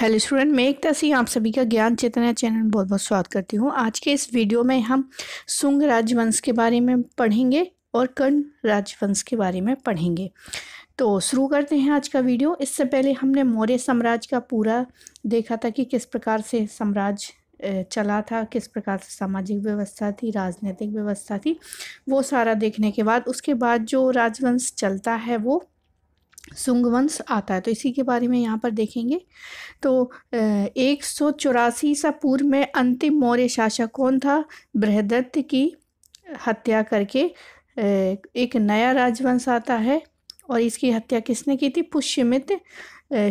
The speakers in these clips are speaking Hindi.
हेलो स्टूडेंट मैं एकता सिंह आप सभी का ज्ञान चेतना चैनल बहुत बहुत स्वागत करती हूँ आज के इस वीडियो में हम सुंग राजवंश के बारे में पढ़ेंगे और कर्ण राजवंश के बारे में पढ़ेंगे तो शुरू करते हैं आज का वीडियो इससे पहले हमने मौर्य साम्राज्य का पूरा देखा था कि किस प्रकार से साम्राज्य चला था किस प्रकार से सामाजिक व्यवस्था थी राजनीतिक व्यवस्था थी वो सारा देखने के बाद उसके बाद जो राजवंश चलता है वो सुंग वंश आता है तो इसी के बारे में यहाँ पर देखेंगे तो एक सौ चौरासी ईसा पूर्व में अंतिम मौर्य शासक कौन था बृहदत्त की हत्या करके एक नया राजवंश आता है और इसकी हत्या किसने की थी पुष्यमित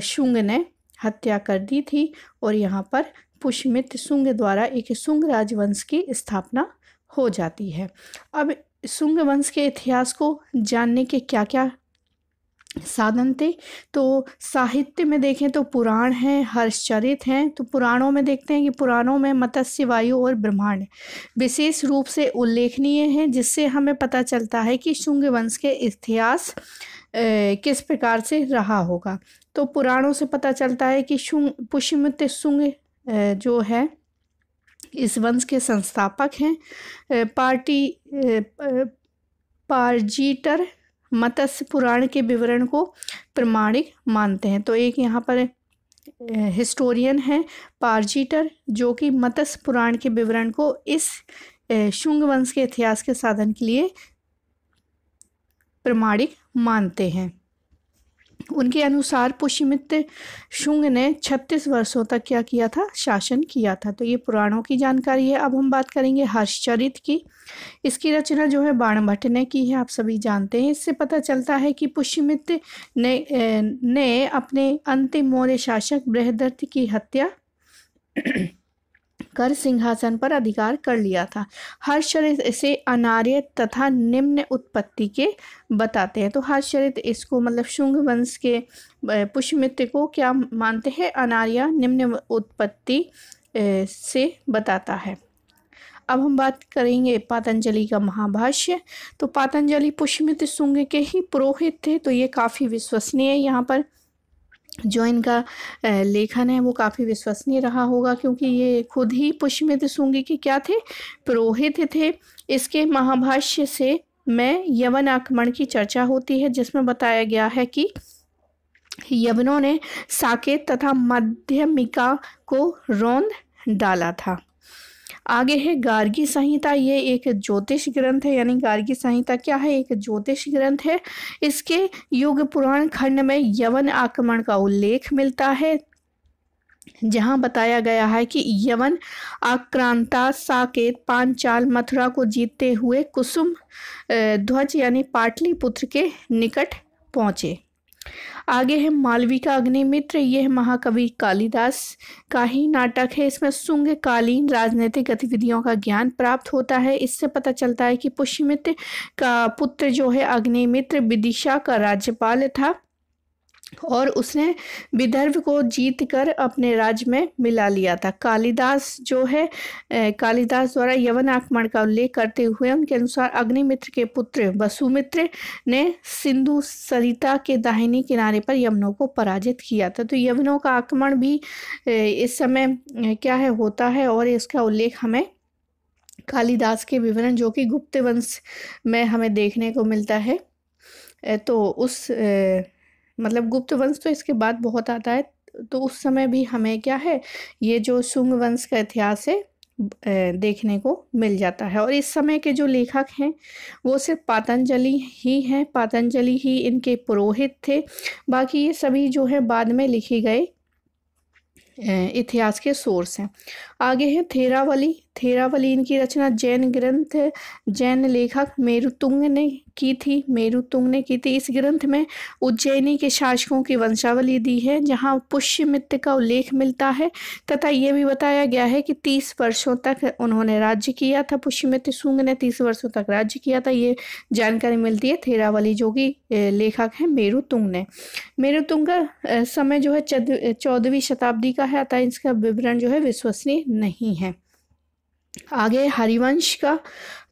शुंग ने हत्या कर दी थी और यहाँ पर पुष्यमित शुंग द्वारा एक शुंग राजवंश की स्थापना हो जाती है अब शुंग वंश के इतिहास को जानने के क्या क्या साधन थे तो साहित्य में देखें तो पुराण हैं हर्षचरित हैं तो पुराणों में देखते हैं कि पुराणों में मत्स्य वायु और ब्रह्मांड विशेष रूप से उल्लेखनीय हैं जिससे हमें पता चलता है कि शुंग वंश के इतिहास किस प्रकार से रहा होगा तो पुराणों से पता चलता है कि शुंग पुष्यमित शुंग जो है इस वंश के संस्थापक हैं पार्टी पार्जीटर मत्स्य पुराण के विवरण को प्रमाणिक मानते हैं तो एक यहाँ पर हिस्टोरियन है पारजीटर जो कि मत्स्य पुराण के विवरण को इस शुंग वंश के इतिहास के साधन के लिए प्रमाणिक मानते हैं उनके अनुसार पुष्यमित्र शुंग ने 36 वर्षों तक क्या किया था शासन किया था तो ये पुराणों की जानकारी है अब हम बात करेंगे हर्षचरित की इसकी रचना जो है बाण भट्ट ने की है आप सभी जानते हैं इससे पता चलता है कि पुष्यमित्र ने ने अपने अंतिम मौर्य शासक बृहदत्त की हत्या कर सिंहासन पर अधिकार कर लिया था हर्षरित इसे अनार्य तथा निम्न उत्पत्ति के बताते हैं तो हर्षरित इसको मतलब शुंग वंश के पुष्यमित्र को क्या मानते हैं अनार्य निम्न उत्पत्ति से बताता है अब हम बात करेंगे पातंजलि का महाभाष्य तो पातंजलि पुष्यमित्र शुंग के ही पुरोहित थे तो ये काफ़ी विश्वसनीय है यहाँ पर जो इनका लेखन है वो काफ़ी विश्वसनीय रहा होगा क्योंकि ये खुद ही पुष्यमित्र सूंगी के क्या थे पुरोहित थे इसके महाभाष्य से मैं यवन आक्रमण की चर्चा होती है जिसमें बताया गया है कि यवनों ने साकेत तथा मध्यमिका को रौंद डाला था आगे है गार्गी संहिता ये एक ज्योतिष ग्रंथ है यानी गार्गी संहिता क्या है एक ज्योतिष ग्रंथ है इसके युग पुराण खंड में यवन आक्रमण का उल्लेख मिलता है जहां बताया गया है कि यवन आक्रांता साकेत पांचाल मथुरा को जीतते हुए कुसुम ध्वज यानी पाटली पुत्र के निकट पहुंचे आगे है मालविका अग्निमित्र यह महाकवि कालिदास का ही नाटक है इसमें सुंग कालीन राजनीतिक गतिविधियों का ज्ञान प्राप्त होता है इससे पता चलता है कि पुष्यमित्र का पुत्र जो है अग्निमित्र विदिशा का राज्यपाल था और उसने विदर्भ को जीत कर अपने राज्य में मिला लिया था कालिदास जो है कालिदास द्वारा यवन आक्रमण का उल्लेख करते हुए उनके अनुसार अग्निमित्र के पुत्र वसुमित्र ने सिंधु सरिता के दाहिनी किनारे पर यवनों को पराजित किया था तो यवनों का आक्रमण भी इस समय क्या है होता है और इसका उल्लेख हमें कालिदास के विवरण जो कि गुप्त वंश में हमें देखने को मिलता है तो उस मतलब गुप्त वंश तो इसके बाद बहुत आता है तो उस समय भी हमें क्या है ये जो शुंग वंश का इतिहास है देखने को मिल जाता है और इस समय के जो लेखक हैं वो सिर्फ पातंजलि ही हैं पातंजलि ही इनके पुरोहित थे बाकी ये सभी जो है बाद में लिखे गए इतिहास के सोर्स हैं आगे हैं थेरावली थेरावली इनकी रचना जैन ग्रंथ जैन लेखक मेरुतुंग ने की थी मेरुतुंग ने की थी इस ग्रंथ में उज्जैनी के शासकों की वंशावली दी है जहाँ पुष्यमित्र का उल्लेख मिलता है तथा यह भी बताया गया है कि तीस वर्षों तक उन्होंने राज्य किया था पुष्यमित्र सुंग ने तीस वर्षों तक राज्य किया था ये जानकारी मिलती है थेरावली जो कि लेखक है मेरुतुंग ने मेरुतुंग का समय जो है चौदहवीं शताब्दी का है अतः इसका विवरण जो है विश्वसनीय नहीं है आगे हरिवंश का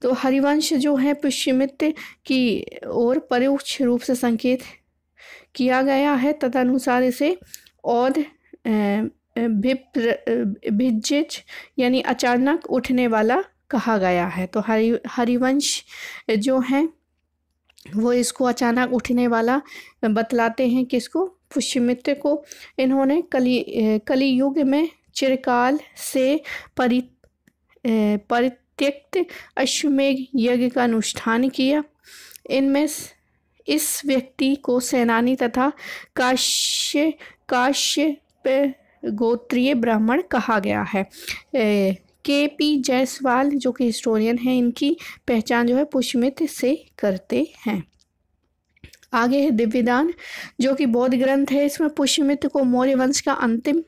तो हरिवंश जो है पुष्यमित्र की ओर परोक्ष रूप से संकेत किया गया है तदनुसार इसे और भिजिज यानी अचानक उठने वाला कहा गया है तो हरि हरिवंश जो है वो इसको अचानक उठने वाला बतलाते हैं किसको पुष्यमित्र को इन्होंने कली कलियुग युग में चिरकाल से परित परित्यक्त अश्वमेघ यज्ञ का अनुष्ठान किया इनमें इस व्यक्ति को सेनानी तथा काश्य काश्य गोत्रीय ब्राह्मण कहा गया है के पी जायसवाल जो कि हिस्टोरियन हैं इनकी पहचान जो है पुष्मित से करते हैं आगे है दिव्यदान जो कि बौद्ध ग्रंथ है इसमें पुष्यमित को मौर्य वंश का अंतिम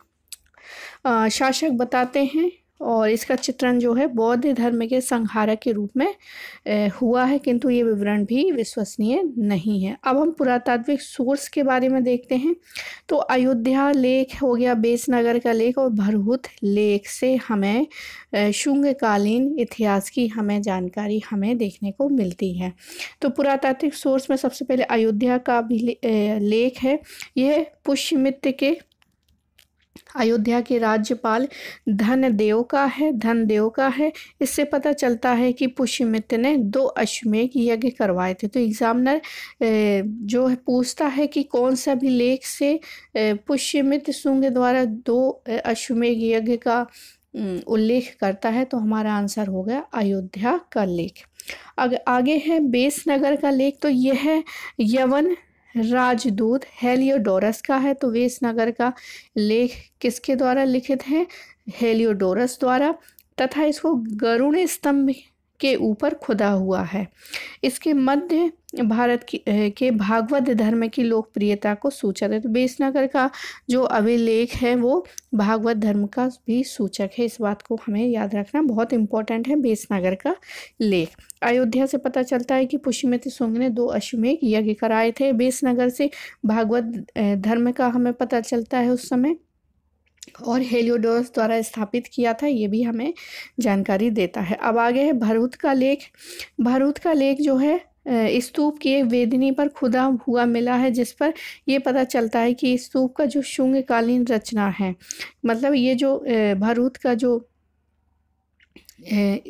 शासक बताते हैं और इसका चित्रण जो है बौद्ध धर्म के संहारक के रूप में हुआ है किंतु ये विवरण भी विश्वसनीय नहीं है अब हम पुरातात्विक सोर्स के बारे में देखते हैं तो अयोध्या लेख हो गया बेसनगर का लेख और भरहुत लेख से हमें शुंगकालीन इतिहास की हमें जानकारी हमें देखने को मिलती है तो पुरातात्विक सोर्स में सबसे पहले अयोध्या का भी लेख है यह पुष्यमित्य के अयोध्या के राज्यपाल धन देव का है धन देव का है इससे पता चलता है कि पुष्यमित्र ने दो अश्वमेघ यज्ञ करवाए थे तो एग्जामिनर जो है पूछता है कि कौन सा भी लेख से पुष्यमित्र सुंग द्वारा दो अश्वमेघ यज्ञ का उल्लेख करता है तो हमारा आंसर हो गया अयोध्या का लेख अगर आगे है बेस नगर का लेख तो यह यवन राजदूत हेलियोडोरस का है तो वेस नगर का लेख किसके द्वारा लिखित है हेलियोडोरस द्वारा तथा इसको गरुण स्तंभ के ऊपर खुदा हुआ है इसके मध्य भारत की के भागवत धर्म की लोकप्रियता को सूचक है तो बेसनगर का जो अभिलेख है वो भागवत धर्म का भी सूचक है इस बात को हमें याद रखना बहुत इंपॉर्टेंट है बेसनगर का लेख अयोध्या से पता चलता है कि पुष्यमित्र सुंग ने दो अश्वमेघ यज्ञ कराए थे बेसनगर से भागवत धर्म का हमें पता चलता है उस समय और हेलियोडोरस द्वारा स्थापित किया था ये भी हमें जानकारी देता है अब आगे है भरूत का लेख भरूत का लेख जो है स्तूप की एक वेदनी पर खुदा हुआ मिला है जिस पर यह पता चलता है कि स्तूप का जो शुंगकालीन रचना है मतलब ये जो भरूत का जो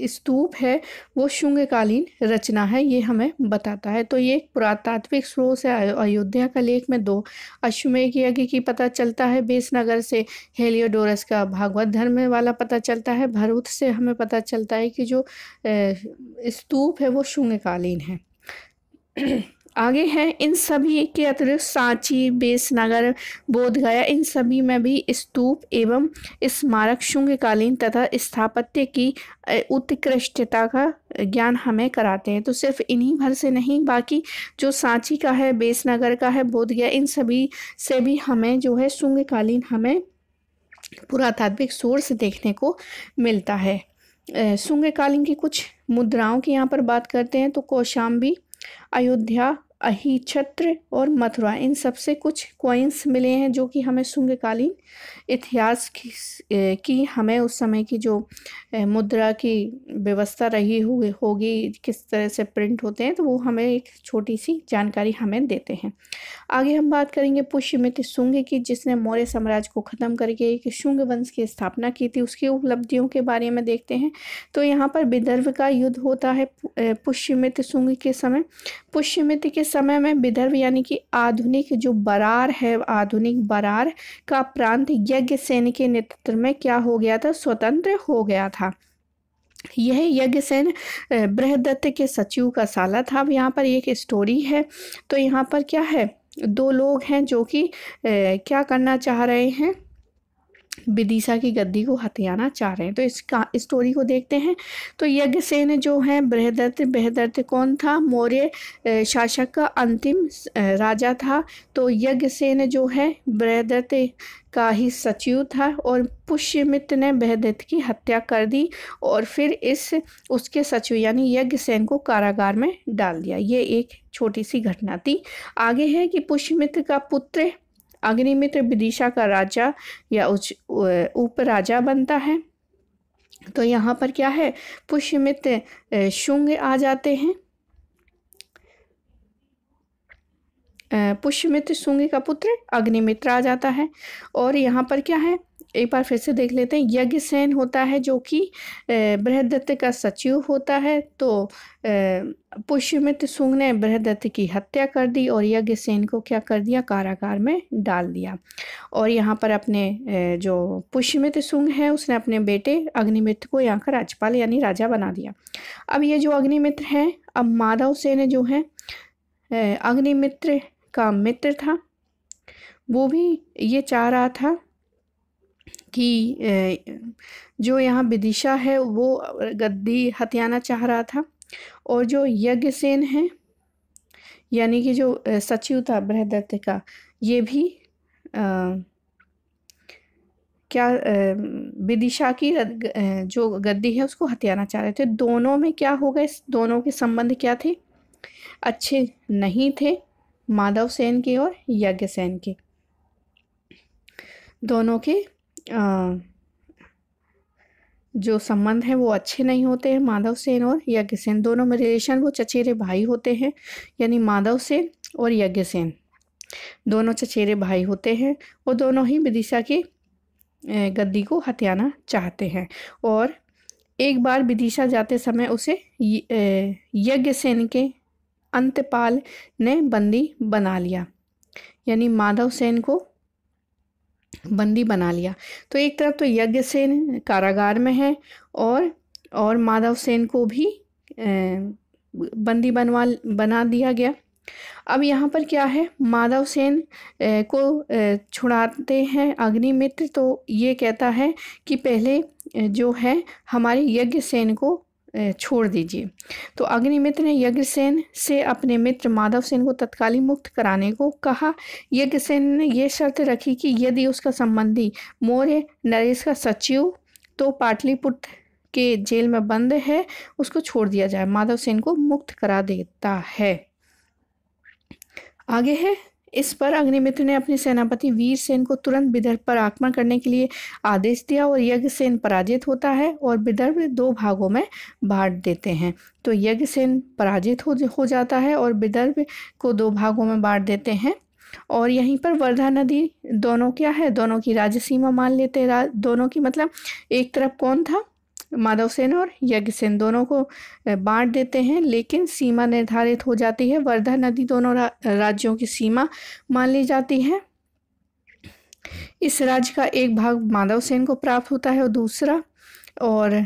स्तूप है वो शुंगकालीन रचना है ये हमें बताता है तो ये एक पुरातात्विक स्रोत से अयोध्या का लेख में दो अश्वमेघ यज्ञ की पता चलता है बेसनगर से हेलियोडोरस का भागवत धर्म वाला पता चलता है भरूत से हमें पता चलता है कि जो स्तूप है वो शुंगकालीन है आगे हैं इन सभी के अतिरिक्त सांची बेसनगर बोधगया इन सभी में भी स्तूप एवं स्मारक शुंगकालीन तथा स्थापत्य की उत्कृष्टता का ज्ञान हमें कराते हैं तो सिर्फ इन्हीं भर से नहीं बाकी जो सांची का है बेसनगर का है बोधगया इन सभी से भी हमें जो है शुंगकालीन हमें पुरातात्विक सोर्स देखने को मिलता है शुंगकालीन की कुछ मुद्राओं की यहाँ पर बात करते हैं तो कौशाम्बी अयोध्या अहिछत्र और मथुरा इन सबसे कुछ क्वाइंस मिले हैं जो कि हमें शुंगकालीन इतिहास की, की हमें उस समय की जो मुद्रा की व्यवस्था रही हुई होगी किस तरह से प्रिंट होते हैं तो वो हमें एक छोटी सी जानकारी हमें देते हैं आगे हम बात करेंगे पुष्यमित शुंग की जिसने मौर्य साम्राज्य को ख़त्म करके एक शुंग वंश की स्थापना की थी उसकी उपलब्धियों के बारे में देखते हैं तो यहाँ पर विदर्भ का युद्ध होता है पुष्यमित शुंग के समय पुष्यमित्र के समय में विदर्भ यानी कि आधुनिक जो बरार है आधुनिक बरार का प्रांत यज्ञ सेन के नेतृत्व में क्या हो गया था स्वतंत्र हो गया था यह यज्ञसेन बृहदत्त के सचिव का साला था अब यहाँ पर एक स्टोरी है तो यहाँ पर क्या है दो लोग हैं जो कि क्या करना चाह रहे हैं विदिशा की गद्दी को हथियाना चाह रहे हैं तो इसका स्टोरी को देखते हैं तो यज्ञसेन जो है बृहदत्त बृहदत्त कौन था मौर्य शासक का अंतिम राजा था तो यज्ञसेन जो है बृहदत्त का ही सचिव था और पुष्यमित्र ने बृहदत्त की हत्या कर दी और फिर इस उसके सचिव यानी यज्ञसेन को कारागार में डाल दिया ये एक छोटी सी घटना थी आगे है कि पुष्यमित्र का पुत्र अग्निमित्र विदिशा का राजा या उच्च राजा बनता है तो यहाँ पर क्या है पुष्यमित्र शुंग आ जाते हैं पुष्यमित्र शुंग का पुत्र अग्निमित्र आ जाता है और यहाँ पर क्या है एक बार फिर से देख लेते हैं यज्ञ सेन होता है जो कि बृहदत्त का सचिव होता है तो पुष्यमित्र सुंग ने बृहदत्त की हत्या कर दी और यज्ञ सेन को क्या कर दिया कारागार में डाल दिया और यहाँ पर अपने जो पुष्यमित्र सुंग है उसने अपने बेटे अग्निमित्र को यहाँ का राज्यपाल यानी राजा बना दिया अब ये जो अग्निमित्र हैं अब माधव सेन जो है अग्निमित्र का मित्र था वो भी ये चाह रहा था कि जो यहाँ विदिशा है वो गद्दी हथियाना चाह रहा था और जो यज्ञसेन है यानी कि जो सचिव था बृहदत्त का ये भी आ, क्या विदिशा की जो गद्दी है उसको हथियाना चाह रहे थे दोनों में क्या हो गए दोनों के संबंध क्या थे अच्छे नहीं थे माधव सेन के और यज्ञ सेन के दोनों के जो संबंध है वो अच्छे नहीं होते हैं माधव सेन और यज्ञ सेन दोनों में रिलेशन वो चचेरे भाई होते हैं यानी माधव सेन और यज्ञ सेन दोनों चचेरे भाई होते हैं और दोनों ही विदिशा की गद्दी को हत्याना चाहते हैं और एक बार विदिशा जाते समय उसे यज्ञ सेन के अंतपाल ने बंदी बना लिया यानी माधव सेन को बंदी बना लिया तो एक तरफ तो यज्ञ सेन कारागार में है और और माधव सेन को भी बंदी बनवा बना दिया गया अब यहाँ पर क्या है माधव सेन को छुड़ाते हैं अग्निमित्र तो ये कहता है कि पहले जो है हमारे यज्ञ सेन को छोड़ दीजिए तो अग्निमित्र ने यज्ञसेन से अपने मित्र माधव सेन को तत्कालीन मुक्त कराने को कहा यज्ञसेन ने यह शर्त रखी कि यदि उसका संबंधी मौर्य नरेश का सचिव तो पाटलिपुत्र के जेल में बंद है उसको छोड़ दिया जाए माधव सेन को मुक्त करा देता है आगे है इस पर अग्निमित्र ने अपने सेनापति वीर सेन को तुरंत विदर्भ पर आक्रमण करने के लिए आदेश दिया और यज्ञसेन पराजित होता है और विदर्भ दो भागों में बांट देते हैं तो यज्ञसेन पराजित हो हो जाता है और विदर्भ को दो भागों में बांट देते हैं और यहीं पर वर्धा नदी दोनों क्या है दोनों की राज्य सीमा मान लेते हैं दोनों की मतलब एक तरफ कौन था माधव सेन और यज्ञ सेन दोनों को बांट देते हैं लेकिन सीमा निर्धारित हो जाती है वर्धा नदी दोनों रा, राज्यों की सीमा मान ली जाती है इस राज्य का एक भाग माधव सेन को प्राप्त होता है और दूसरा और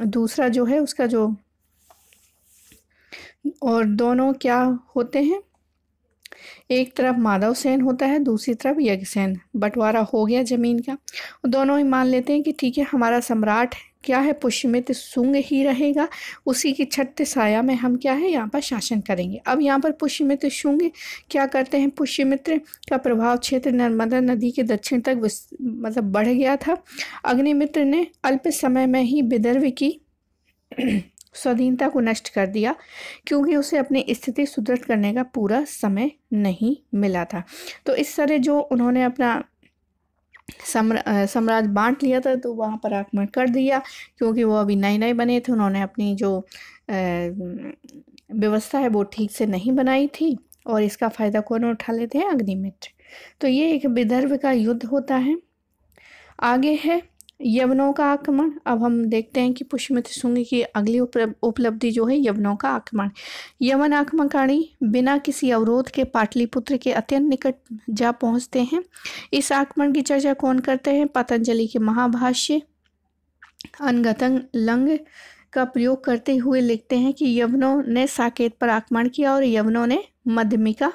दूसरा जो है उसका जो और दोनों क्या होते हैं एक तरफ माधव सेन होता है दूसरी तरफ यज्ञसेन बंटवारा हो गया ज़मीन का दोनों ही मान लेते हैं कि ठीक है हमारा सम्राट क्या है पुष्यमित सुंग ही रहेगा उसी की छत साया में हम क्या है यहाँ पर शासन करेंगे अब यहाँ पर पुष्यमित्र शुंग क्या करते हैं पुष्यमित्र का प्रभाव क्षेत्र नर्मदा नदी के दक्षिण तक मतलब बढ़ गया था अग्निमित्र ने अल्प समय में ही विदर्भ की स्वाधीनता को नष्ट कर दिया क्योंकि उसे अपनी स्थिति सुदृढ़ करने का पूरा समय नहीं मिला था तो इस तरह जो उन्होंने अपना सम्रा सम्राज बांट लिया था तो वहाँ पर आक्रमण कर दिया क्योंकि वो अभी नए नए बने थे उन्होंने अपनी जो व्यवस्था है वो ठीक से नहीं बनाई थी और इसका फ़ायदा कौन उठा लेते हैं अग्निमित्र तो ये एक विदर्भ का युद्ध होता है आगे है यवनों का आक्रमण अब हम देखते हैं कि पुष्यमित्र सुंग की अगली उपलब्धि जो है यवनों का आक्रमण यवन आक्रमणकारी बिना किसी अवरोध के पाटलिपुत्र के अत्यंत निकट जा पहुंचते हैं इस आक्रमण की चर्चा कौन करते हैं पतंजलि के महाभाष्य अनगतंग लंग का प्रयोग करते हुए लिखते हैं कि यवनों ने साकेत पर आक्रमण किया और यवनों ने मध्यमिका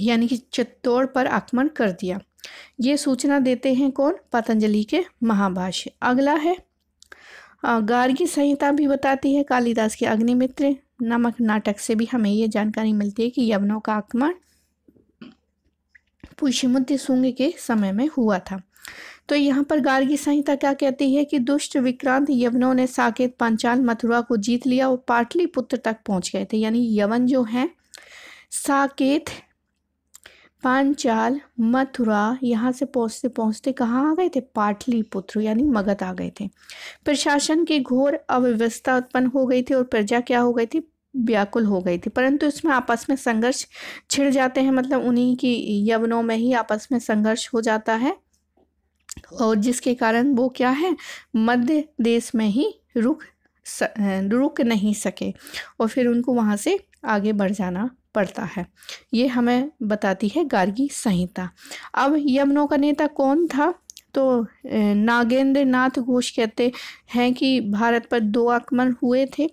यानी कि चित्तौड़ पर आक्रमण कर दिया ये सूचना देते हैं कौन पतंजलि के महाभाष्य अगला है गार्गी संहिता भी बताती है कालिदास के अग्निमित्र नामक नाटक से भी हमें ये जानकारी मिलती है कि यवनों का आक्रमण पुष्यमुद्ध सुंग के समय में हुआ था तो यहाँ पर गार्गी संहिता क्या कहती है कि दुष्ट विक्रांत यवनों ने साकेत पांचाल मथुरा को जीत लिया और पाटलिपुत्र तक पहुँच गए थे यानी यवन जो हैं साकेत पांचाल मथुरा यहाँ से पहुँचते पहुँचते कहाँ आ गए थे पाटलिपुत्र यानी मगध आ गए थे प्रशासन की घोर अव्यवस्था उत्पन्न हो गई थी और प्रजा क्या हो गई थी व्याकुल हो गई थी परंतु इसमें आपस में संघर्ष छिड़ जाते हैं मतलब उन्हीं की यवनों में ही आपस में संघर्ष हो जाता है और जिसके कारण वो क्या है मध्य देश में ही रुक रुक नहीं सके और फिर उनको वहाँ से आगे बढ़ जाना पड़ता है ये हमें बताती है गार्गी संहिता अब यमनों का नेता कौन था तो नागेंद्र नाथ घोष कहते हैं कि भारत पर दो आक्रमण हुए थे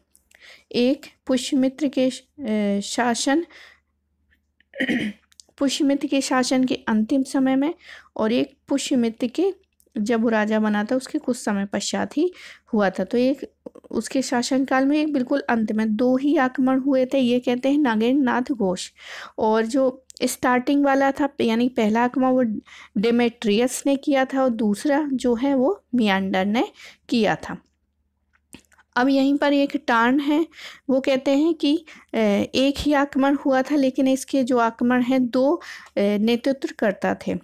एक पुष्यमित्र के शासन पुष्यमित्र के शासन के अंतिम समय में और एक पुष्यमित्र के जब वो राजा बना था उसके कुछ समय पश्चात ही हुआ था तो एक उसके शासनकाल में एक बिल्कुल अंत में दो ही आक्रमण हुए थे ये कहते हैं नागेंद्र नाथ घोष और जो स्टार्टिंग वाला था यानी पहला आक्रमण वो डेमेट्रियस ने किया था और दूसरा जो है वो मियांडर ने किया था अब यहीं पर एक टर्न है वो कहते हैं कि एक ही आक्रमण हुआ था लेकिन इसके जो आक्रमण हैं दो नेतृत्व करता थे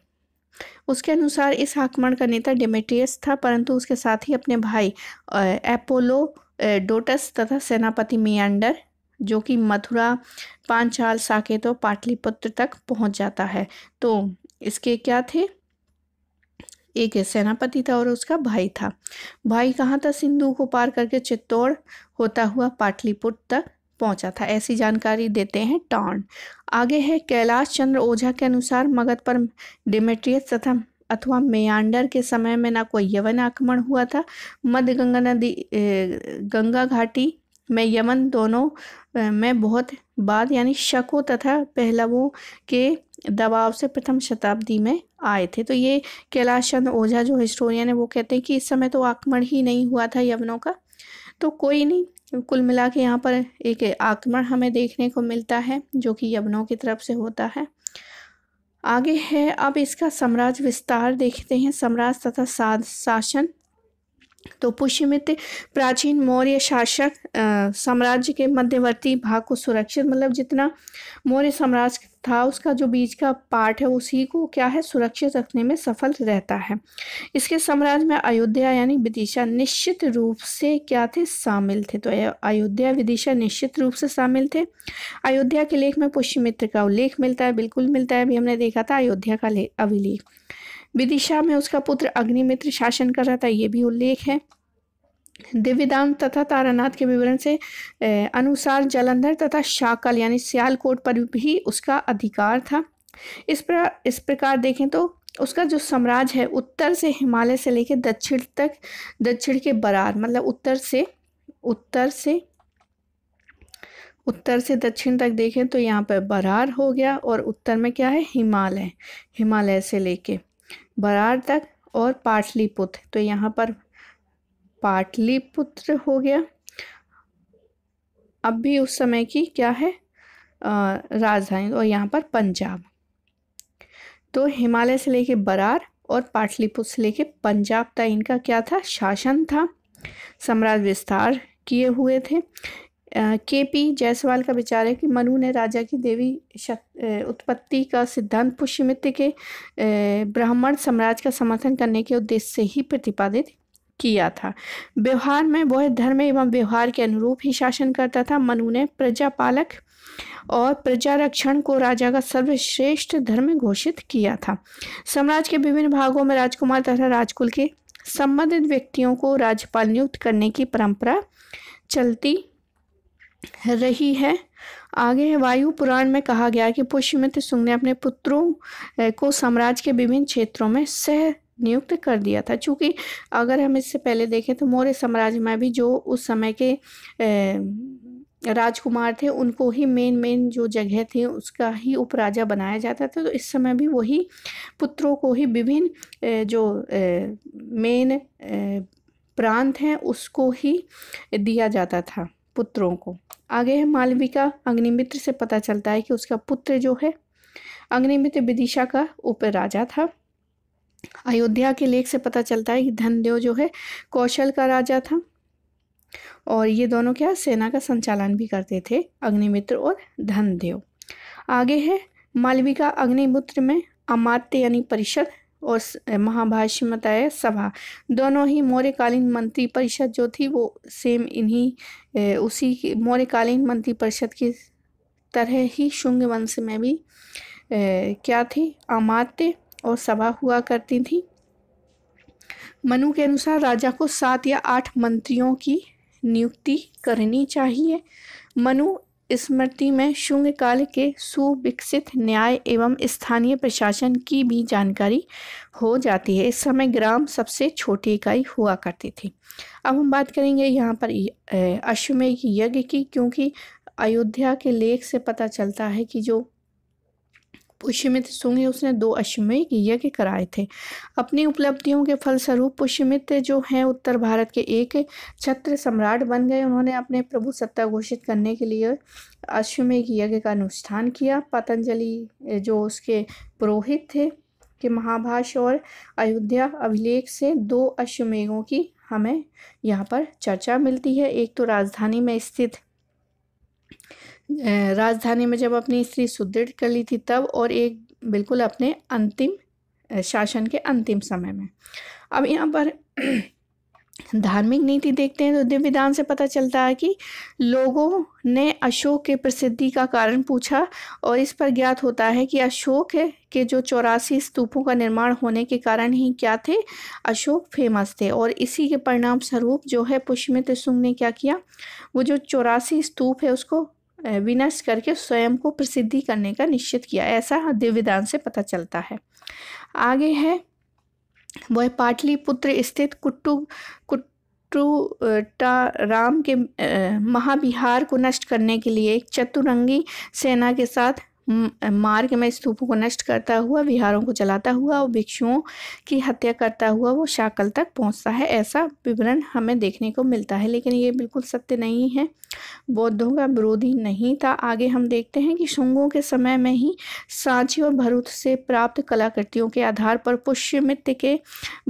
उसके अनुसार इस आक्रमण का नेता डेमेट्रियस था परंतु उसके साथ ही अपने भाई एपोलो डोटस तथा सेनापति मियांडर जो कि मथुरा पांचाल साकेत और पाटलिपुत्र तक पहुंच जाता है तो इसके क्या थे एक सेनापति था और उसका भाई था भाई कहाँ था सिंधु को पार करके चित्तौड़ होता हुआ पाटलिपुत्र तक पहुंचा था ऐसी जानकारी देते हैं टॉन आगे है कैलाश चंद्र ओझा के अनुसार मगध पर डिमेट्रियस तथा अथवा मेयांडर के समय में ना कोई यवन आक्रमण हुआ था मध्य गंगा नदी गंगा घाटी में यमन दोनों में बहुत बाद यानी शको तथा पहलवों के दबाव से प्रथम शताब्दी में आए थे तो ये कैलाश चंद्र ओझा जो हिस्टोरियन है वो कहते हैं कि इस समय तो आक्रमण ही नहीं हुआ था यवनों का तो कोई नहीं कुल मिला के यहाँ पर एक आक्रमण हमें देखने को मिलता है जो कि यवनों की तरफ से होता है आगे है अब इसका साम्राज्य विस्तार देखते हैं साम्राज्य तथा शासन तो पुष्यमित्र प्राचीन मौर्य शासक साम्राज्य के मध्यवर्ती भाग को सुरक्षित मतलब जितना मौर्य साम्राज्य था उसका जो बीच का पार्ट है उसी को क्या है सुरक्षित रखने में सफल रहता है इसके साम्राज्य में अयोध्या यानी विदिशा निश्चित रूप से क्या थे शामिल थे तो अयोध्या विदिशा निश्चित रूप से शामिल थे अयोध्या के लेख में पुष्यमित्र का उल्लेख मिलता है बिल्कुल मिलता है अभी हमने देखा था अयोध्या का अभिलेख विदिशा में उसका पुत्र अग्निमित्र शासन कर रहा था ये भी उल्लेख है दिव्यदान तथा तारानाथ के विवरण से अनुसार जलंधर तथा शाकल यानी सियालकोट पर भी उसका अधिकार था इस प्र इस प्रकार देखें तो उसका जो साम्राज्य है उत्तर से हिमालय से लेकर दक्षिण तक दक्षिण के बरार मतलब उत्तर से उत्तर से उत्तर से दक्षिण तक देखें तो यहाँ पर बरार हो गया और उत्तर में क्या है हिमालय हिमालय से लेके बरार तक और पाटलिपुत्र तो यहाँ पर पाटलिपुत्र हो गया अब भी उस समय की क्या है राजधानी और यहाँ पर पंजाब तो हिमालय से लेके बरार और पाटलिपुत्र से लेके पंजाब तक इनका क्या था शासन था साम्राज्य विस्तार किए हुए थे के पी जायसवाल का विचार है कि मनु ने राजा की देवी उत्पत्ति का सिद्धांत पुष्यमित्र के ब्राह्मण साम्राज्य का समर्थन करने के उद्देश्य से ही प्रतिपादित किया था व्यवहार में वह धर्म एवं व्यवहार के अनुरूप ही शासन करता था मनु ने प्रजापालक और प्रजा रक्षण को राजा का सर्वश्रेष्ठ धर्म घोषित किया था साम्राज्य के विभिन्न भागों में राजकुमार तथा राजकुल के संबंधित व्यक्तियों को राज्यपाल नियुक्त करने की परंपरा चलती रही है आगे है वायु पुराण में कहा गया कि पुष्यमित्र सुंग ने अपने पुत्रों को साम्राज्य के विभिन्न क्षेत्रों में सह नियुक्त कर दिया था चूँकि अगर हम इससे पहले देखें तो मौर्य साम्राज्य में भी जो उस समय के राजकुमार थे उनको ही मेन मेन जो जगह थी उसका ही उपराजा बनाया जाता था तो इस समय भी वही पुत्रों को ही विभिन्न जो मेन प्रांत हैं उसको ही दिया जाता था पुत्रों को आगे है मालविका अग्निमित्र से पता चलता है कि उसका पुत्र जो है अग्निमित्र विदिशा का उप राजा था अयोध्या के लेख से पता चलता है कि धनदेव जो है कौशल का राजा था और ये दोनों क्या सेना का संचालन भी करते थे अग्निमित्र और धनदेव आगे है मालविका अग्निमित्र में अमात्य यानी परिषद और महाभाष्यमताय सभा दोनों ही मौर्यकालीन मंत्री परिषद जो थी वो सेम इन्हीं उसी की मौर्यकालीन मंत्री परिषद की तरह ही शुंग वंश में भी ए, क्या थी अमात्य और सभा हुआ करती थी मनु के अनुसार राजा को सात या आठ मंत्रियों की नियुक्ति करनी चाहिए मनु स्मृति में शून्यकाल के सुविकसित न्याय एवं स्थानीय प्रशासन की भी जानकारी हो जाती है इस समय ग्राम सबसे छोटी इकाई हुआ करती थी अब हम बात करेंगे यहाँ पर अश्वमेघ यज्ञ की क्योंकि अयोध्या के लेख से पता चलता है कि जो पुष्यमित्र सुंगे उसने दो अश्वमेघ यज्ञ कराए थे अपनी उपलब्धियों के फलस्वरूप पुष्यमित्र जो हैं उत्तर भारत के एक छत्र सम्राट बन गए उन्होंने अपने प्रभु सत्ता घोषित करने के लिए अश्वमेघ यज्ञ का अनुष्ठान किया पतंजलि जो उसके पुरोहित थे के महाभाष और अयोध्या अभिलेख से दो अश्वमेघों की हमें यहाँ पर चर्चा मिलती है एक तो राजधानी में स्थित राजधानी में जब अपनी स्त्री सुदृढ़ कर ली थी तब और एक बिल्कुल अपने अंतिम शासन के अंतिम समय में अब यहाँ पर धार्मिक नीति देखते हैं तो दिव्य दान से पता चलता है कि लोगों ने अशोक के प्रसिद्धि का कारण पूछा और इस पर ज्ञात होता है कि अशोक है के जो चौरासी स्तूपों का निर्माण होने के कारण ही क्या थे अशोक फेमस थे और इसी के परिणाम स्वरूप जो है पुष्यमित्र सुंग ने क्या किया वो जो चौरासी स्तूप है उसको विनष्ट करके स्वयं को प्रसिद्धि करने का निश्चित किया ऐसा दिव्यदान से पता चलता है आगे है वह पाटलिपुत्र स्थित कुट्टू कुट राम के महाविहार को नष्ट करने के लिए एक चतुरंगी सेना के साथ मार्ग में स्तूपों को नष्ट करता हुआ विहारों को जलाता हुआ और भिक्षुओं की हत्या करता हुआ वो शाकल तक पहुंचता है ऐसा विवरण हमें देखने को मिलता है लेकिन ये बिल्कुल सत्य नहीं है बौद्धों का विरोधी नहीं था आगे हम देखते हैं कि शुंगों के समय में ही सांची और भरूत से प्राप्त कलाकृतियों के आधार पर पुष्यमित्र के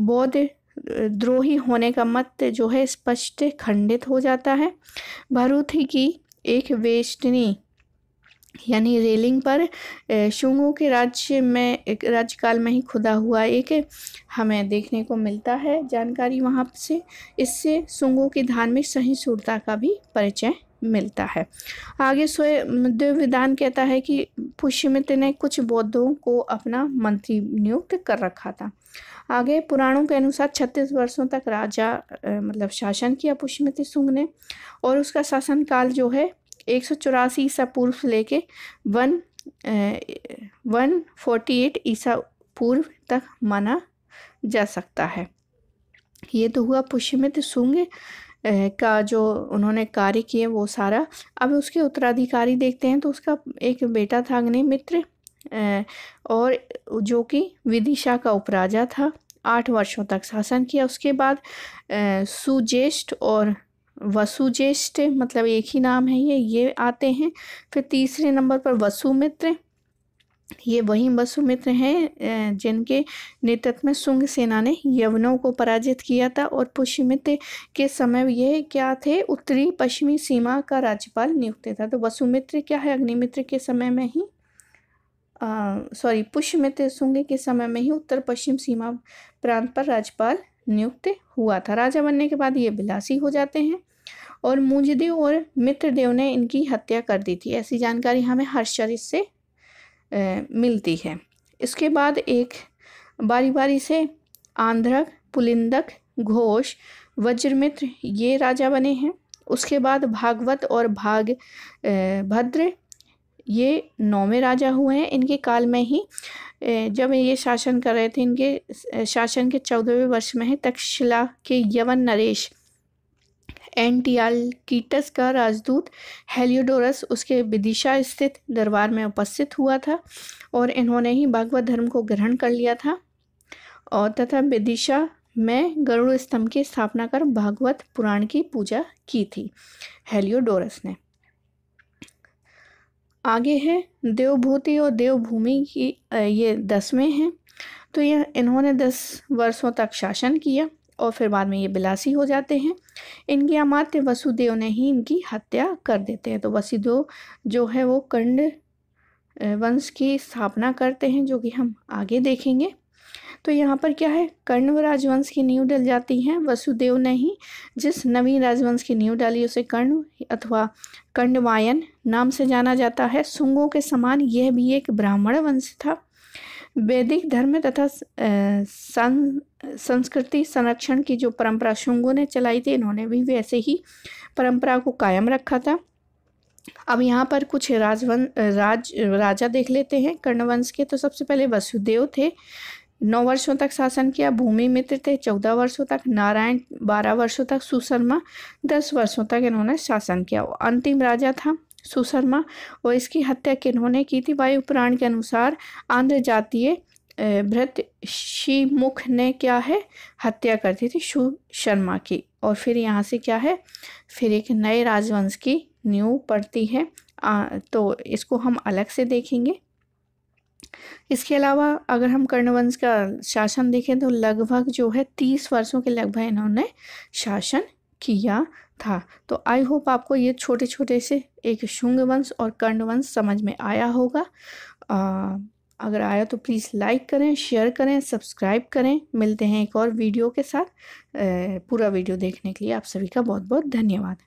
बौद्ध द्रोही होने का मत जो है स्पष्ट खंडित हो जाता है भरूथ की एक वेष्टनी यानी रेलिंग पर शुंगों के राज्य में राज्यकाल में ही खुदा हुआ एक हमें देखने को मिलता है जानकारी वहाँ से इससे शुंगों की धार्मिक सहिष्णुता का भी परिचय मिलता है आगे स्वय देवविदान कहता है कि पुष्यमित्र ने कुछ बौद्धों को अपना मंत्री नियुक्त कर रखा था आगे पुराणों के अनुसार छत्तीस वर्षों तक राजा मतलब शासन किया पुष्यमित्र सुंग ने और उसका शासनकाल जो है एक सौ चौरासी ईसा पूर्व से लेके वन वन फोर्टी एट ईसा पूर्व तक माना जा सकता है ये तो हुआ पुष्यमित सुंग का जो उन्होंने कार्य किए वो सारा अब उसके उत्तराधिकारी देखते हैं तो उसका एक बेटा था अग्निमित्र और जो कि विदिशा का उपराजा था आठ वर्षों तक शासन किया उसके बाद सुजेष्ठ और वसुज्येष्ठ मतलब एक ही नाम है ये ये आते हैं फिर तीसरे नंबर पर वसुमित्र ये वही वसुमित्र हैं जिनके नेतृत्व में सुंग सेना ने यवनों को पराजित किया था और पुष्यमित्र के समय ये क्या थे उत्तरी पश्चिमी सीमा का राज्यपाल नियुक्त था तो वसुमित्र क्या है अग्निमित्र के समय में ही सॉरी पुष्यमित्र सुंग के समय में ही उत्तर पश्चिम सीमा प्रांत पर राज्यपाल नियुक्त हुआ था राजा बनने के बाद ये बिलासी हो जाते हैं और मुंजदेव और मित्रदेव ने इनकी हत्या कर दी थी ऐसी जानकारी हमें हर्षचरित से ए, मिलती है इसके बाद एक बारी बारी से आंध्रक पुलिंदक घोष वज्रमित्र ये राजा बने हैं उसके बाद भागवत और भाग भद्र ये नौवें राजा हुए हैं इनके काल में ही जब ये शासन कर रहे थे इनके शासन के चौदहवें वर्ष में ही तक्षशिला के यवन नरेश एंटियालकीटस का राजदूत हेलियोडोरस उसके विदिशा स्थित दरबार में उपस्थित हुआ था और इन्होंने ही भागवत धर्म को ग्रहण कर लिया था और तथा विदिशा में गरुड़ स्तंभ की स्थापना कर भागवत पुराण की पूजा की थी हेलियोडोरस ने आगे है देवभूति और देवभूमि की ये दसवें हैं तो यह इन्होंने दस वर्षों तक शासन किया और फिर बाद में ये बिलासी हो जाते हैं इनकी अमात्य वसुदेव ने ही इनकी हत्या कर देते हैं तो वसुदेव जो है वो कंड वंश की स्थापना करते हैं जो कि हम आगे देखेंगे तो यहाँ पर क्या है कर्ण राजवंश की नींव डल जाती है वसुदेव ने ही जिस नवीन राजवंश की नींव डाली उसे कर्ण अथवा कर्णवायन नाम से जाना जाता है सुंगों के समान यह भी एक ब्राह्मण वंश था वैदिक धर्म तथा सं संस्कृति संरक्षण की जो परंपरा शुंगों ने चलाई थी इन्होंने भी वैसे ही परंपरा को कायम रखा था अब यहाँ पर कुछ राजवं राज राजा देख लेते हैं कर्णवंश के तो सबसे पहले वसुदेव थे नौ वर्षों तक शासन किया भूमि मित्र थे चौदह वर्षों तक नारायण बारह वर्षों तक सुशर्मा दस वर्षों तक इन्होंने शासन किया अंतिम राजा था सुशर्मा और इसकी हत्या किन्होंने की थी वायु पुराण के अनुसार आंध्र जातीय भ्रत शिमुख ने क्या है हत्या कर दी थी शु शर्मा की और फिर यहाँ से क्या है फिर एक नए राजवंश की न्यू पड़ती है आ, तो इसको हम अलग से देखेंगे इसके अलावा अगर हम कर्णवंश का शासन देखें तो लगभग जो है तीस वर्षों के लगभग इन्होंने शासन किया था तो आई होप आपको ये छोटे छोटे से एक शुंग वंश और कर्ण वंश समझ में आया होगा आ, अगर आया तो प्लीज़ लाइक करें शेयर करें सब्सक्राइब करें मिलते हैं एक और वीडियो के साथ पूरा वीडियो देखने के लिए आप सभी का बहुत बहुत धन्यवाद